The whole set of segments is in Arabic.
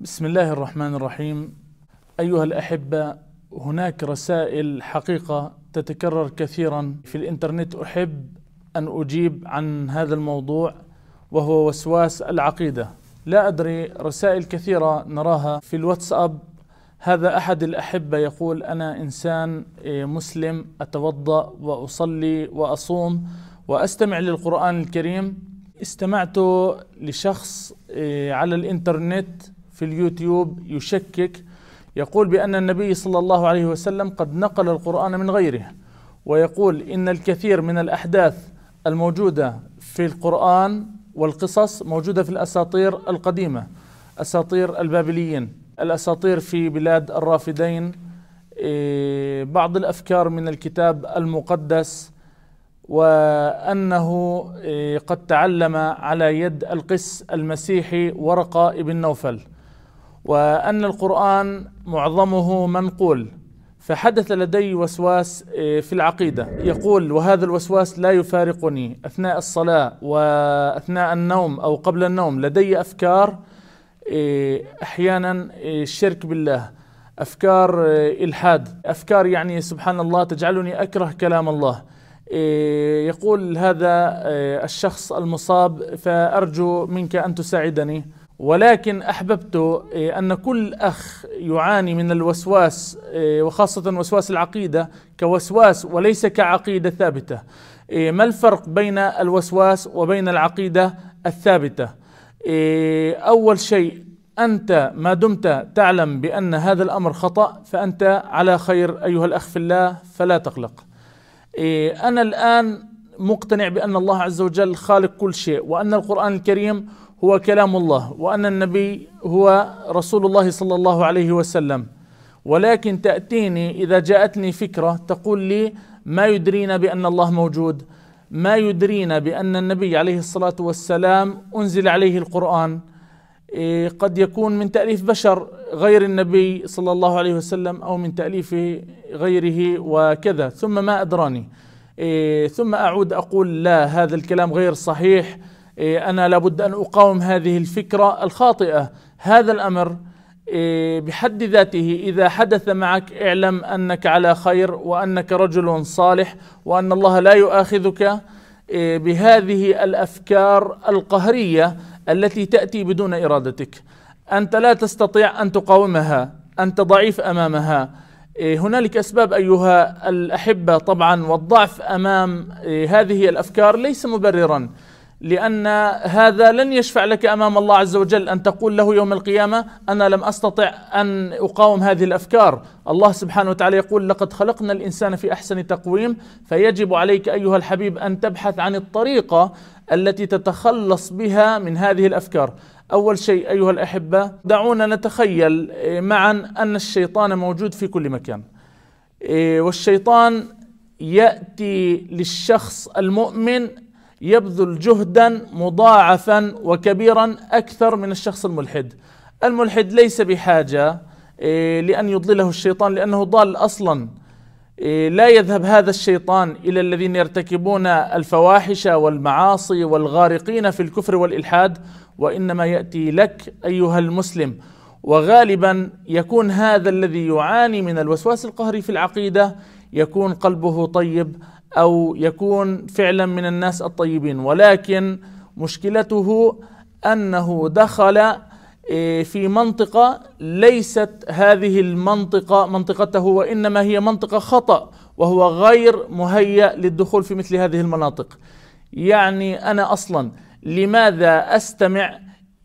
بسم الله الرحمن الرحيم ايها الاحبه هناك رسائل حقيقه تتكرر كثيرا في الانترنت احب ان اجيب عن هذا الموضوع وهو وسواس العقيده لا ادري رسائل كثيره نراها في الواتساب هذا احد الاحبه يقول انا انسان إيه، مسلم اتوضا واصلي واصوم واستمع للقران الكريم استمعت لشخص إيه، على الانترنت في اليوتيوب يشكك يقول بأن النبي صلى الله عليه وسلم قد نقل القرآن من غيره ويقول إن الكثير من الأحداث الموجودة في القرآن والقصص موجودة في الأساطير القديمة أساطير البابليين الأساطير في بلاد الرافدين إيه، بعض الأفكار من الكتاب المقدس وأنه إيه، قد تعلم على يد القس المسيحي ورقة ابن نوفل وأن القرآن معظمه منقول فحدث لدي وسواس آه، في العقيدة يقول وهذا الوسواس لا يفارقني أثناء الصلاة وأثناء النوم أو قبل النوم لدي أفكار آه، أحيانا آه، الشرك بالله أفكار إلحاد أفكار يعني سبحان الله تجعلني أكره كلام الله يقول هذا الشخص المصاب فأرجو منك أن تساعدني ولكن أحببت إيه، أن كل أخ يعاني من الوسواس إيه، وخاصة وسواس العقيدة كوسواس وليس كعقيدة ثابتة إيه، ما الفرق بين الوسواس وبين العقيدة الثابتة أول شيء أنت ما دمت تعلم بأن هذا الأمر خطأ فأنت على خير أيها الأخ في الله فلا تقلق أنا الآن مقتنع بأن الله عز وجل خالق كل شيء وأن القرآن الكريم هو كلام الله وان النبي هو رسول الله صلى الله عليه وسلم ولكن تاتيني اذا جاءتني فكره تقول لي ما يدرينا بان الله موجود ما يدرينا بان النبي عليه الصلاه والسلام انزل عليه القران إيه، قد يكون من تاليف بشر غير النبي صلى الله عليه وسلم او من تاليف غيره وكذا ثم ما ادراني إيه، ثم اعود اقول لا هذا الكلام غير صحيح إيه، أنا لابد أن أقاوم هذه الفكرة الخاطئة هذا الأمر إيه، بحد ذاته إذا حدث معك اعلم أنك على خير وأنك رجل صالح وأن الله لا يؤاخذك إيه، بهذه الأفكار القهرية التي تأتي بدون إرادتك أنت لا تستطيع أن تقاومها أنت ضعيف أمامها هنالك أسباب أيها الأحبة طبعا والضعف أمام هذه الأفكار ليس مبررا لأن هذا لن يشفع لك أمام الله عز وجل أن تقول له يوم القيامة أنا لم أستطع أن أقاوم هذه الأفكار الله سبحانه وتعالى يقول لقد خلقنا الإنسان في أحسن تقويم فيجب عليك أيها الحبيب أن تبحث عن الطريقة التي تتخلص بها من هذه الأفكار أول شيء أيها الأحبة دعونا نتخيل معا أن الشيطان موجود في كل مكان إيه، والشيطان يأتي للشخص المؤمن يبذل جهدا مضاعفا وكبيرا أكثر من الشخص الملحد الملحد ليس بحاجة إيه، لأن يضلله الشيطان لأنه ضال أصلا إيه، لا يذهب هذا الشيطان إلى الذين يرتكبون الفواحش والمعاصي والغارقين في الكفر والإلحاد وإنما يأتي لك أيها المسلم وغالبا يكون هذا الذي يعاني من الوسواس القهري في العقيدة يكون قلبه طيب او يكون فعلا من الناس الطيبين ولكن مشكلته انه دخل إيه، في منطقة ليست هذه المنطقة منطقته وإنما هي منطقة خطأ وهو غير مهيأ للدخول في مثل هذه المناطق يعني أنا أصلا لماذا أستمع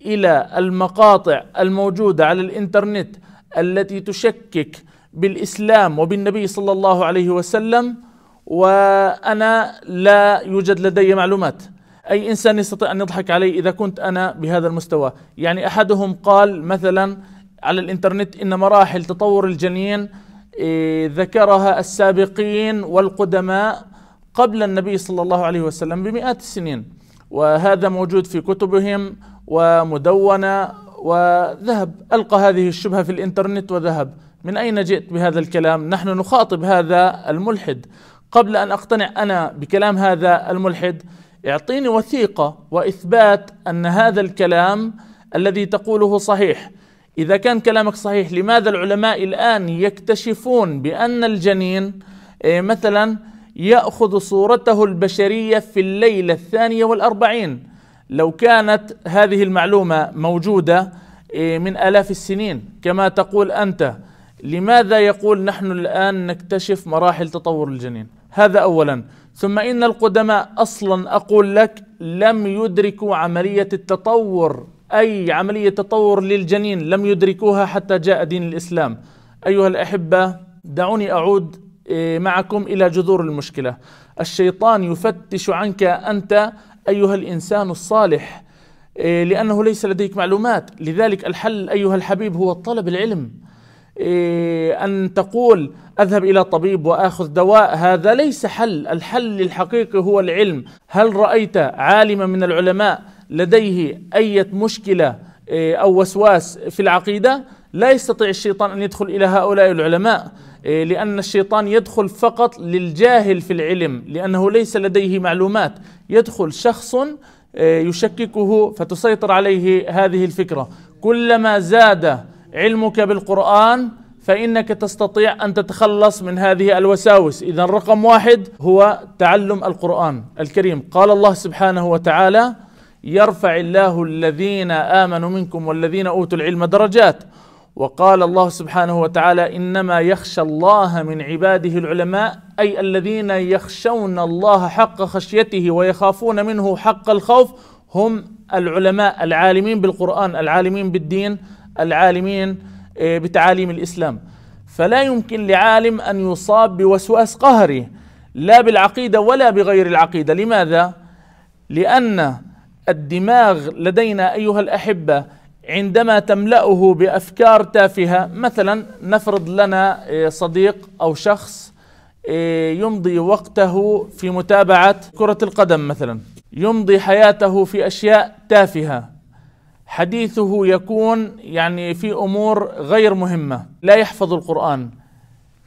إلى المقاطع الموجودة على الإنترنت التي تشكك بالإسلام وبالنبي صلى الله عليه وسلم وأنا لا يوجد لدي معلومات أي إنسان يستطيع أن يضحك علي إذا كنت أنا بهذا المستوى يعني أحدهم قال مثلا على الإنترنت إن مراحل تطور الجنين إيه، ذكرها السابقين والقدماء قبل النبي صلى الله عليه وسلم بمئات السنين وهذا موجود في كتبهم ومدونة وذهب ألقى هذه الشبهة في الإنترنت وذهب من أين جئت بهذا الكلام نحن نخاطب هذا الملحد قبل ان اقتنع انا بكلام هذا الملحد اعطيني وثيقه واثبات ان هذا الكلام الذي تقوله صحيح اذا كان كلامك صحيح لماذا العلماء الان يكتشفون بان الجنين إيه، مثلا ياخذ صورته البشريه في الليله الثانيه والاربعين لو كانت هذه المعلومه موجوده إيه، من الاف السنين كما تقول انت لماذا يقول نحن الان نكتشف مراحل تطور الجنين هذا اولا ثم ان القدماء اصلا اقول لك لم يدركوا عمليه التطور اي عمليه تطور للجنين لم يدركوها حتى جاء دين الاسلام ايها الاحبه دعوني اعود إيه، معكم الى جذور المشكله الشيطان يفتش عنك انت ايها الانسان الصالح إيه، لانه ليس لديك معلومات لذلك الحل ايها الحبيب هو طلب العلم إيه، أن تقول أذهب إلى طبيب وآخذ دواء هذا ليس حل الحل الحقيقي هو العلم هل رأيت عالما من العلماء لديه أي مشكلة إيه، أو وسواس في العقيدة لا يستطيع الشيطان أن يدخل إلى هؤلاء العلماء إيه، لأن الشيطان يدخل فقط للجاهل في العلم لأنه ليس لديه معلومات يدخل شخص يشككه فتسيطر عليه هذه الفكرة كلما زاد علمك بالقرآن فإنك تستطيع أن تتخلص من هذه الوساوس إذا رقم واحد هو تعلم القرآن الكريم قال الله سبحانه وتعالى يرفع الله الذين آمنوا منكم والذين أوتوا العلم درجات وقال الله سبحانه وتعالى إنما يخشى الله من عباده العلماء أي الذين يخشون الله حق خشيته ويخافون منه حق الخوف هم العلماء العالمين بالقرآن العالمين بالدين العالمين آه، بتعاليم الاسلام فلا يمكن لعالم ان يصاب بوسواس قهري لا بالعقيده ولا بغير العقيده لماذا لان الدماغ لدينا ايها الاحبه عندما تملاه بافكار تافهه مثلا نفرض لنا آه، صديق او شخص آه، يمضي وقته في متابعه كره القدم مثلا يمضي حياته في اشياء تافهه حديثه يكون يعني في امور غير مهمه لا يحفظ القران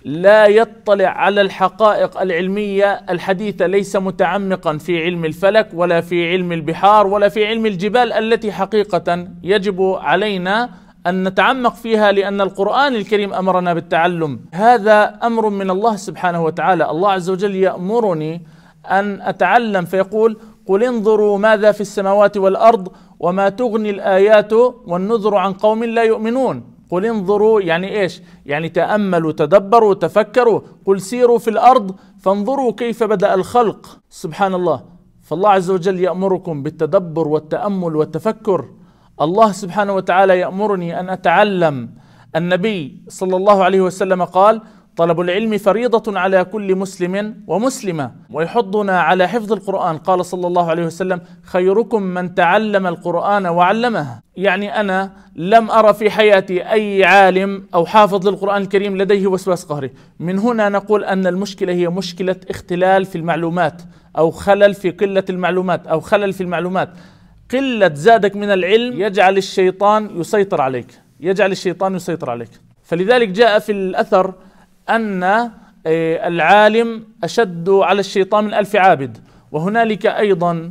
لا يطلع على الحقائق العلميه الحديثه ليس متعمقا في علم الفلك ولا في علم البحار ولا في علم الجبال التي حقيقه يجب علينا ان نتعمق فيها لان القران الكريم امرنا بالتعلم هذا امر من الله سبحانه وتعالى الله عز وجل يامرني ان اتعلم فيقول قل انظروا ماذا في السماوات والارض وما تغني الايات والنذر عن قوم لا يؤمنون قل انظروا يعني ايش يعني تاملوا تدبروا تفكروا قل سيروا في الارض فانظروا كيف بدا الخلق سبحان الله فالله عز وجل يامركم بالتدبر والتامل والتفكر الله سبحانه وتعالى يامرني ان اتعلم النبي صلى الله عليه وسلم قال طلب العلم فريضة على كل مسلم ومسلمة ويحضنا على حفظ القرآن قال صلى الله عليه وسلم خيركم من تعلم القرآن وعلمه يعني أنا لم أرى في حياتي أي عالم أو حافظ للقرآن الكريم لديه وسواس قهري من هنا نقول أن المشكلة هي مشكلة اختلال في المعلومات أو خلل في قلة المعلومات أو خلل في المعلومات قلة زادك من العلم يجعل الشيطان يسيطر عليك يجعل الشيطان يسيطر عليك فلذلك جاء في الأثر أن آه، العالم أشد على الشيطان من ألف عابد وهنالك أيضا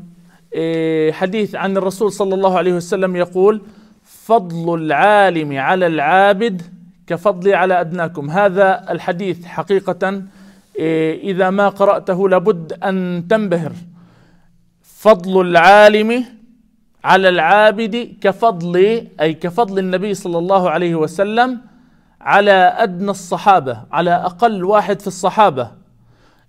آه، حديث عن الرسول صلى الله عليه وسلم يقول فضل العالم على العابد كفضلي على أدناكم هذا الحديث حقيقة آه، إذا ما قرأته لابد أن تنبهر فضل العالم على العابد كفضل أي كفضل النبي صلى الله عليه وسلم على أدنى الصحابة على أقل واحد في الصحابة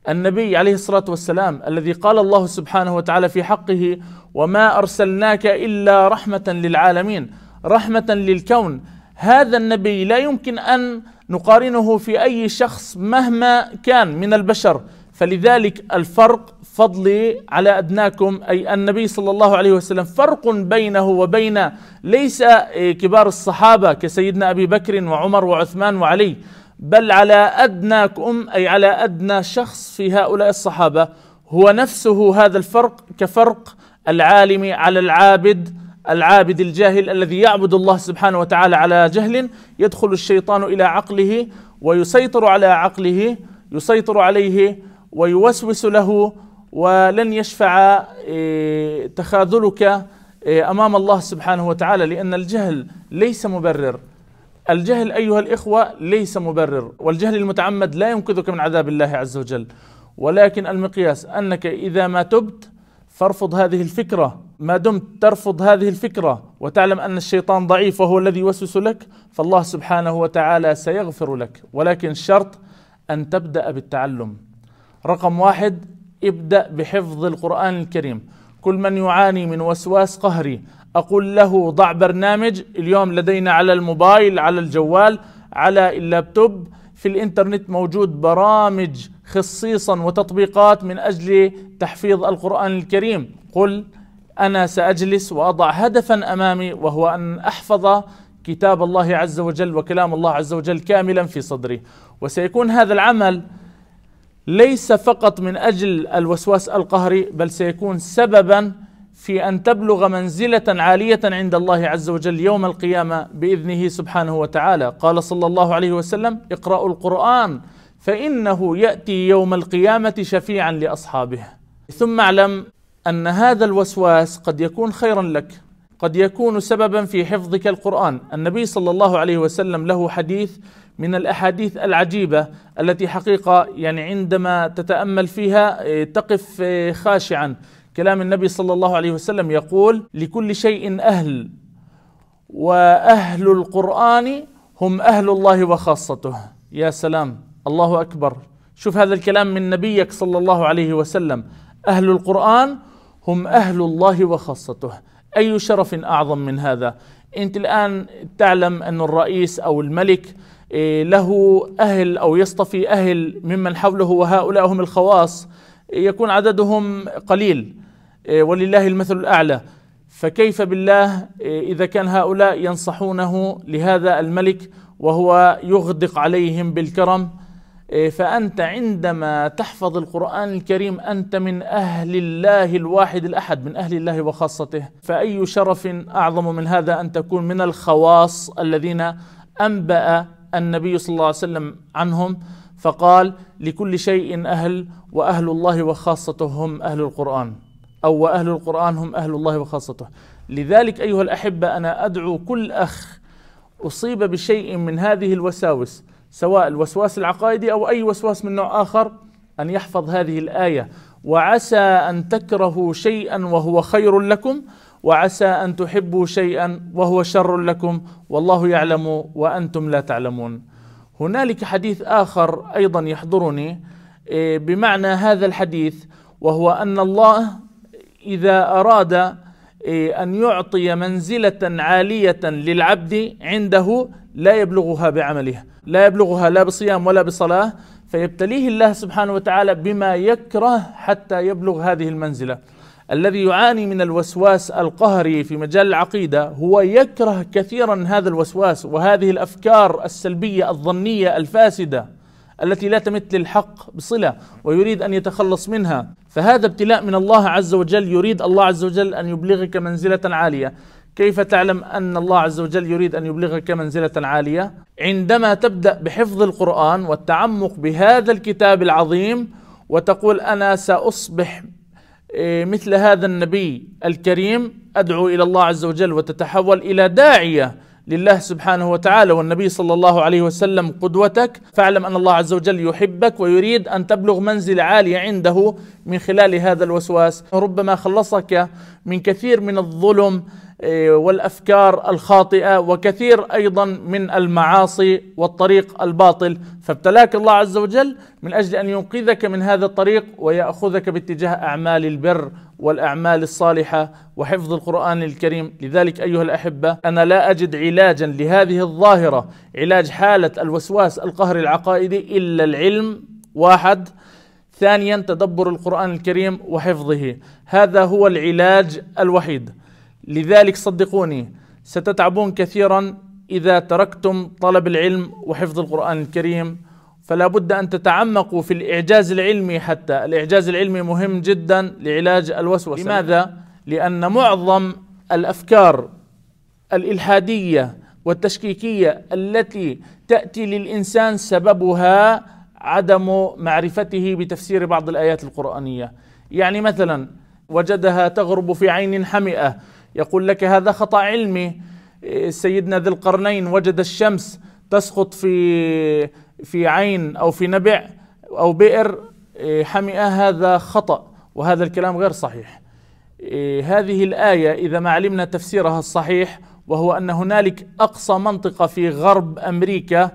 النبي عليه الصلاة والسلام الذي قال الله سبحانه وتعالى في حقه وما أرسلناك إلا رحمة للعالمين رحمة للكون هذا النبي لا يمكن أن نقارنه في أي شخص مهما كان من البشر فلذلك الفرق فضلي على أدناكم أي النبي صلى الله عليه وسلم فرق بينه وبين ليس إيه، كبار الصحابة كسيدنا أبي بكر وعمر وعثمان وعلي بل على أدناكم أي على أدنى شخص في هؤلاء الصحابة هو نفسه هذا الفرق كفرق العالم على العابد العابد الجاهل الذي يعبد الله سبحانه وتعالى على جهل يدخل الشيطان الى عقله ويسيطر على عقله يسيطر عليه ويوسوس له ولن يشفع إيه، تخاذلك إيه، امام الله سبحانه وتعالى لان الجهل ليس مبرر الجهل ايها الاخوه ليس مبرر والجهل المتعمد لا ينقذك من عذاب الله عز وجل ولكن المقياس انك اذا ما تبت فارفض هذه الفكره ما دمت ترفض هذه الفكره وتعلم ان الشيطان ضعيف وهو الذي يوسوس لك فالله سبحانه وتعالى سيغفر لك ولكن شرط ان تبدا بالتعلم رقم واحد ابدأ بحفظ القرآن الكريم كل من يعاني من وسواس قهري أقول له ضع برنامج اليوم لدينا على الموبايل على الجوال على اللابتوب في الانترنت موجود برامج خصيصا وتطبيقات من أجل تحفيظ القرآن الكريم قل أنا سأجلس وأضع هدفا أمامي وهو أن أحفظ كتاب الله عز وجل وكلام الله عز وجل كاملا في صدري وسيكون هذا العمل ليس فقط من أجل الوسواس القهري بل سيكون سببا في أن تبلغ منزلة عالية عند الله عز وجل يوم القيامة بإذنه سبحانه وتعالى قال صلى الله عليه وسلم اقرأوا القرآن فإنه يأتي يوم القيامة شفيعا لأصحابه ثم اعلم أن هذا الوسواس قد يكون خيرا لك قد يكون سببا في حفظك القرآن النبي صلى الله عليه وسلم له حديث من الاحاديث العجيبه التي حقيقه يعني عندما تتامل فيها آه، تقف آه، خاشعا كلام النبي صلى الله عليه وسلم يقول لكل شيء اهل واهل القران هم اهل الله وخاصته يا سلام الله اكبر شوف هذا الكلام من نبيك صلى الله عليه وسلم اهل القران هم اهل الله وخاصته اي شرف اعظم من هذا انت الان تعلم ان الرئيس او الملك إيه، له أهل أو يصطفي أهل ممن حوله وهؤلاء هم الخواص إيه، يكون عددهم قليل إيه، ولله المثل الأعلى فكيف بالله إذا كان هؤلاء ينصحونه لهذا الملك وهو يغدق عليهم بالكرم فأنت عندما تحفظ القرآن الكريم أنت من أهل الله الواحد الأحد من أهل الله وخاصته فأي شرف أعظم من هذا أن تكون من الخواص الذين أنبأ النبي صلى الله عليه وسلم عنهم فقال لكل شيء أهل وأهل الله وخاصته هم أهل القرآن أو وأهل القرآن هم أهل الله وخاصته لذلك أيها الأحبة أنا أدعو كل أخ أصيب بشيء من هذه الوساوس سواء الوسواس العقائدي أو أي وسواس من نوع آخر أن يحفظ هذه الآية وعسى أن تكرهوا شيئا وهو خير لكم وعسى ان تحبوا شيئا وهو شر لكم والله يعلم وانتم لا تعلمون هنالك حديث اخر ايضا يحضرني إيه، بمعنى هذا الحديث وهو ان الله اذا اراد إيه، ان يعطي منزله عاليه للعبد عنده لا يبلغها بعمله لا يبلغها لا بصيام ولا بصلاه فيبتليه الله سبحانه وتعالى بما يكره حتى يبلغ هذه المنزله الذي يعاني من الوسواس القهري في مجال العقيده هو يكره كثيرا هذا الوسواس وهذه الافكار السلبيه الظنيه الفاسده التي لا تمت للحق بصله ويريد ان يتخلص منها فهذا ابتلاء من الله عز وجل يريد الله عز وجل ان يبلغك منزله عاليه كيف تعلم ان الله عز وجل يريد ان يبلغك منزله عاليه عندما تبدا بحفظ القران والتعمق بهذا الكتاب العظيم وتقول انا ساصبح إيه، مثل هذا النبي الكريم أدعو إلى الله عز وجل وتتحول إلى داعية لله سبحانه وتعالى والنبي صلى الله عليه وسلم قدوتك فاعلم أن الله عز وجل يحبك ويريد أن تبلغ منزل عالية عنده من خلال هذا الوسواس ربما خلصك من كثير من الظلم إيه، والافكار الخاطئه وكثير ايضا من المعاصي والطريق الباطل فابتلاك الله عز وجل من اجل ان ينقذك من هذا الطريق وياخذك باتجاه اعمال البر والاعمال الصالحه وحفظ القران الكريم لذلك ايها الاحبه انا لا اجد علاجا لهذه الظاهره علاج حاله الوسواس القهري العقائدي الا العلم واحد ثانيا تدبر القران الكريم وحفظه هذا هو العلاج الوحيد لذلك صدقوني ستتعبون كثيرا اذا تركتم طلب العلم وحفظ القران الكريم فلا بد ان تتعمقوا في الاعجاز العلمي حتى الاعجاز العلمي مهم جدا لعلاج الوسوسه لماذا لان معظم الافكار الالحاديه والتشكيكيه التي تاتي للانسان سببها عدم معرفته بتفسير بعض الايات القرانيه يعني مثلا وجدها تغرب في عين حمئه يقول لك هذا خطأ علمي إيه، سيدنا ذي القرنين وجد الشمس تسقط في في عين أو في نبع أو بئر إيه، حمئة هذا خطأ وهذا الكلام غير صحيح إيه، هذه الآية إذا ما علمنا تفسيرها الصحيح وهو أن هنالك أقصى منطقة في غرب أمريكا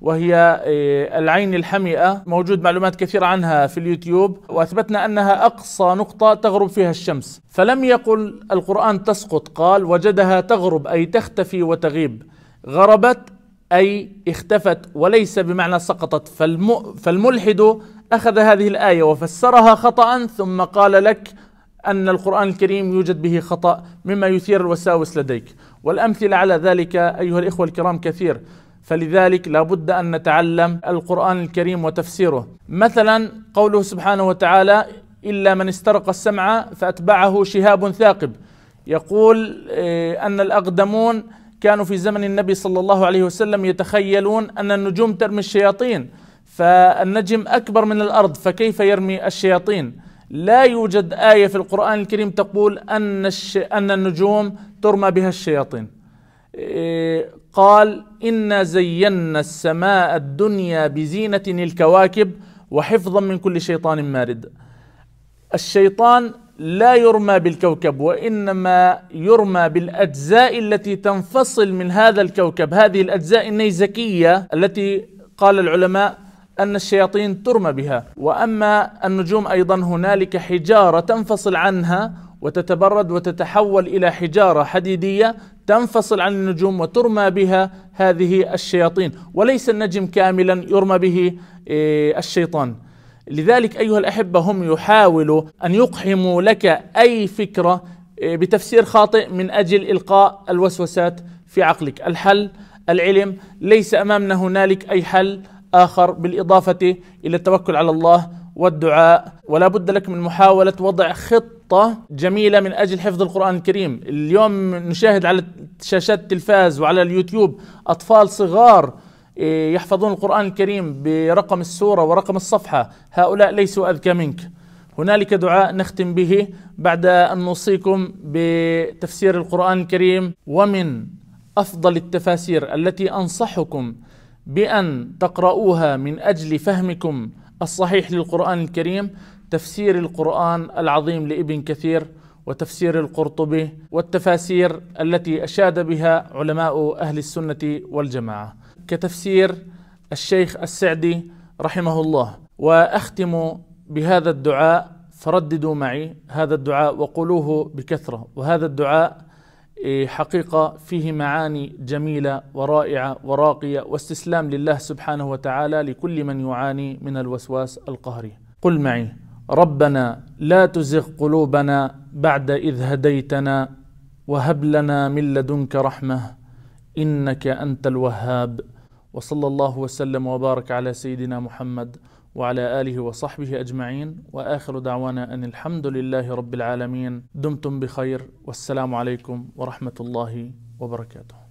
وهي آه، العين الحمئة موجود معلومات كثيرة عنها في اليوتيوب وأثبتنا أنها أقصى نقطة تغرب فيها الشمس فلم يقل القرآن تسقط قال وجدها تغرب أي تختفي وتغيب غربت أي اختفت وليس بمعنى سقطت فالم فالملحد أخذ هذه الآية وفسرها خطأ ثم قال لك أن القرآن الكريم يوجد به خطأ مما يثير الوساوس لديك والأمثلة على ذلك أيها الإخوة الكرام كثير فلذلك لابد ان نتعلم القران الكريم وتفسيره مثلا قوله سبحانه وتعالى الا من استرق السمع فاتبعه شهاب ثاقب يقول آه، ان الاقدمون كانوا في زمن النبي صلى الله عليه وسلم يتخيلون ان النجوم ترمي الشياطين فالنجم اكبر من الارض فكيف يرمي الشياطين؟ لا يوجد ايه في القران الكريم تقول ان ان النجوم ترمى بها الشياطين. قال إنا زينا السماء الدنيا بزينة الكواكب وحفظا من كل شيطان مارد الشيطان لا يرمى بالكوكب وإنما يرمى بالأجزاء التي تنفصل من هذا الكوكب هذه الأجزاء النيزكية التي قال العلماء أن الشياطين ترمى بها وأما النجوم أيضا هنالك حجارة تنفصل عنها وتتبرد وتتحول إلى حجارة حديدية تنفصل عن النجوم وترمى بها هذه الشياطين وليس النجم كاملا يرمى به إيه، الشيطان لذلك ايها الاحبه هم يحاولوا ان يقحموا لك اي فكره إيه، بتفسير خاطئ من اجل القاء الوسوسات في عقلك الحل العلم ليس امامنا هنالك اي حل اخر بالاضافه الى التوكل على الله والدعاء ولا بد لك من محاوله وضع خطه خطة جميلة من أجل حفظ القرآن الكريم اليوم نشاهد على شاشات التلفاز وعلى اليوتيوب أطفال صغار إيه، يحفظون القرآن الكريم برقم السورة ورقم الصفحة هؤلاء ليسوا أذكى منك هنالك دعاء نختم به بعد أن نوصيكم بتفسير القرآن الكريم ومن أفضل التفاسير التي أنصحكم بأن تقرؤوها من أجل فهمكم الصحيح للقرآن الكريم تفسير القرآن العظيم لابن كثير وتفسير القرطبي والتفاسير التي أشاد بها علماء أهل السنة والجماعة كتفسير الشيخ السعدي رحمه الله وأختم بهذا الدعاء فرددوا معي هذا الدعاء وقولوه بكثرة وهذا الدعاء إيه، حقيقة فيه معاني جميلة ورائعة وراقية واستسلام لله سبحانه وتعالى لكل من يعاني من الوسواس القهري قل معي ربنا لا تزغ قلوبنا بعد اذ هديتنا وهب لنا من لدنك رحمه انك انت الوهاب وصلى الله وسلم وبارك على سيدنا محمد وعلى اله وصحبه اجمعين واخر دعوانا ان الحمد لله رب العالمين دمتم بخير والسلام عليكم ورحمه الله وبركاته